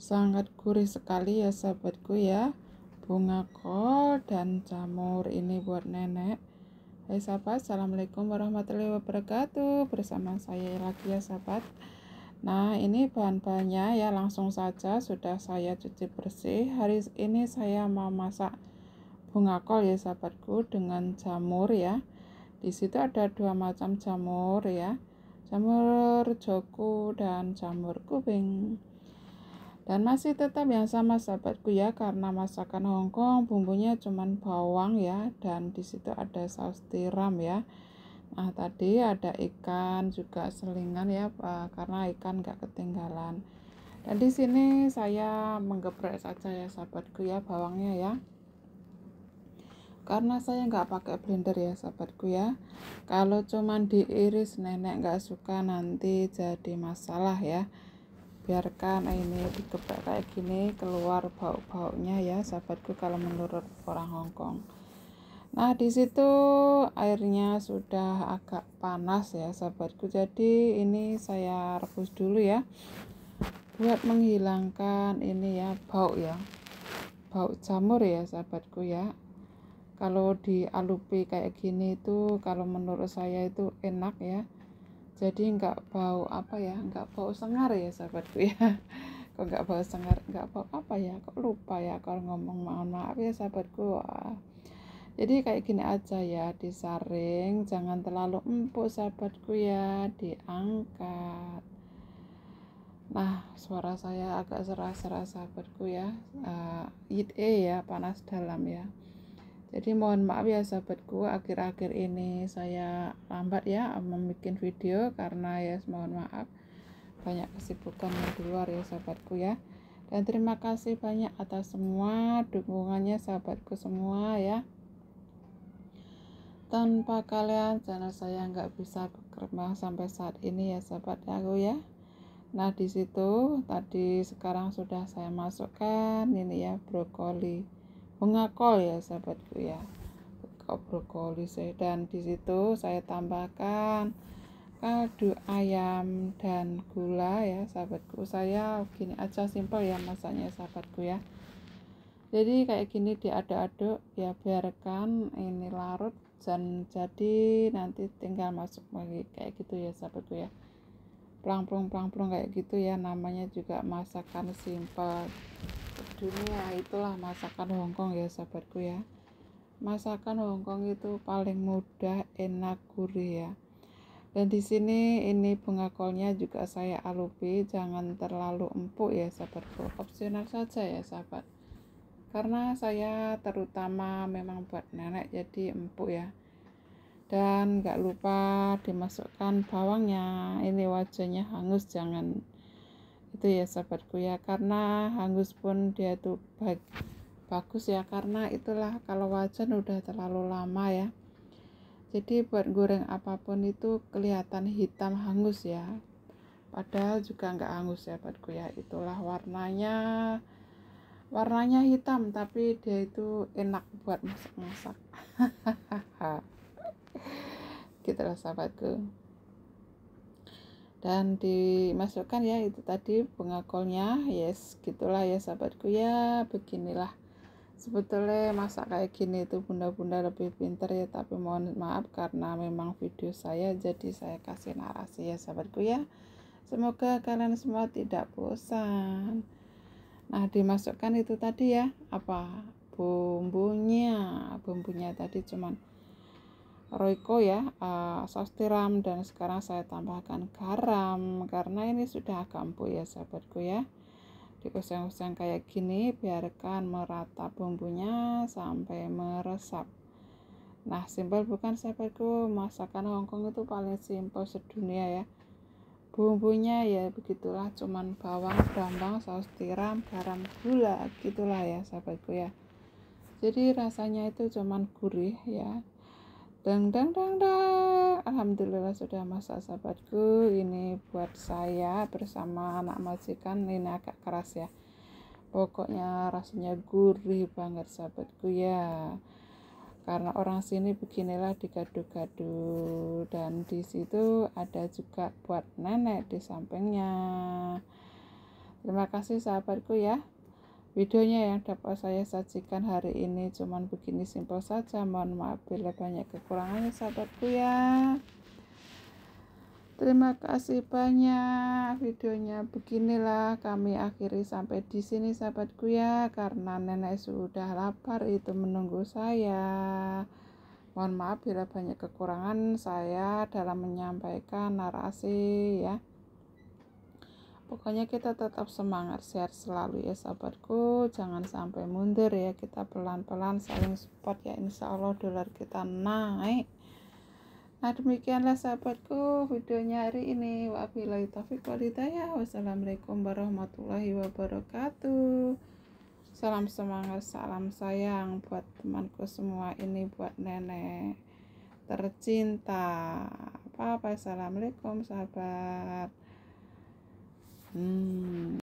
sangat gurih sekali ya sahabatku ya bunga kol dan jamur ini buat nenek Hai sahabat Assalamualaikum warahmatullahi wabarakatuh bersama saya lagi ya sahabat Nah ini bahan-bahannya ya langsung saja sudah saya cuci bersih hari ini saya mau masak bunga kol ya sahabatku dengan jamur ya di situ ada dua macam jamur ya jamur joko dan jamur kuping dan masih tetap yang sama sahabatku ya karena masakan Hongkong bumbunya cuman bawang ya dan disitu ada saus tiram ya. Nah tadi ada ikan juga selingan ya eh, karena ikan gak ketinggalan. Dan di sini saya menggeprek saja ya sahabatku ya bawangnya ya. Karena saya nggak pakai blender ya sahabatku ya. Kalau cuman diiris nenek nggak suka nanti jadi masalah ya biarkan ini digeprek kayak gini keluar bau-baunya ya sahabatku kalau menurut orang Hongkong nah disitu airnya sudah agak panas ya sahabatku jadi ini saya rebus dulu ya buat menghilangkan ini ya bau ya bau jamur ya sahabatku ya kalau dialupi kayak gini itu kalau menurut saya itu enak ya jadi nggak bau apa ya nggak bau sengar ya sahabatku ya kok nggak bau sengar nggak bau apa ya kok lupa ya kalau ngomong mohon maaf ya sahabatku jadi kayak gini aja ya disaring jangan terlalu empuk sahabatku ya diangkat nah suara saya agak seras-seras sahabatku ya uh, eh, it ya panas dalam ya jadi mohon maaf ya sahabatku, akhir-akhir ini saya lambat ya membuat video karena ya yes, mohon maaf banyak kesibukan yang di luar ya sahabatku ya. Dan terima kasih banyak atas semua dukungannya sahabatku semua ya. Tanpa kalian channel saya nggak bisa berkembang sampai saat ini ya sahabat aku ya. Nah di situ tadi sekarang sudah saya masukkan ini ya brokoli bengakol ya sahabatku ya kok brokoli saya dan di situ saya tambahkan kaldu ayam dan gula ya sahabatku saya gini aja simpel ya masaknya sahabatku ya jadi kayak gini diaduk-aduk ya biarkan ini larut dan jadi nanti tinggal masuk lagi kayak gitu ya sahabatku ya pelang-pelung-pelang kayak gitu ya namanya juga masakan simpel dunia itulah masakan Hongkong ya sahabatku ya masakan Hongkong itu paling mudah enak gurih ya dan di sini ini bunga kolnya juga saya alupi jangan terlalu empuk ya sahabatku opsional saja ya sahabat karena saya terutama memang buat nenek jadi empuk ya dan gak lupa dimasukkan bawangnya ini wajahnya hangus jangan itu ya sahabatku ya karena hangus pun dia itu baik bagus ya karena itulah kalau wajan udah terlalu lama ya jadi buat goreng apapun itu kelihatan hitam hangus ya padahal juga nggak hangus ya sahabatku ya itulah warnanya warnanya hitam tapi dia itu enak buat masak-masak kita sahabatku sahabatku dan dimasukkan ya itu tadi pengakolnya yes gitulah ya sahabatku ya beginilah sebetulnya masak kayak gini itu bunda-bunda lebih pinter ya tapi mohon maaf karena memang video saya jadi saya kasih narasi ya sahabatku ya semoga kalian semua tidak bosan nah dimasukkan itu tadi ya apa bumbunya bumbunya tadi cuman Royco ya uh, saus tiram dan sekarang saya tambahkan garam karena ini sudah kampu ya sahabatku ya Dikoseng-koseng kayak gini biarkan merata bumbunya sampai meresap nah simpel bukan sahabatku masakan Hongkong itu paling simpel sedunia ya bumbunya ya begitulah cuman bawang bawang, saus tiram garam gula gitulah ya sahabatku ya jadi rasanya itu cuman gurih ya dang dang dang dang alhamdulillah sudah masak sahabatku ini buat saya bersama anak majikan ini agak keras ya pokoknya rasanya gurih banget sahabatku ya karena orang sini beginilah digadu-gadu dan di situ ada juga buat nenek di sampingnya terima kasih sahabatku ya Videonya yang dapat saya sajikan hari ini cuman begini simpel saja. Mohon maaf bila banyak kekurangannya sahabatku ya. Terima kasih banyak videonya. Beginilah kami akhiri sampai di sini sahabatku ya karena nenek sudah lapar itu menunggu saya. Mohon maaf bila banyak kekurangan saya dalam menyampaikan narasi ya pokoknya kita tetap semangat share selalu ya sahabatku jangan sampai mundur ya kita pelan-pelan saling support ya insya Allah dolar kita naik nah demikianlah sahabatku videonya hari ini wabillahi taufiq walhidayah wassalamualaikum warahmatullahi wabarakatuh salam semangat salam sayang buat temanku semua ini buat nenek tercinta apa-apa assalamualaikum sahabat 嗯。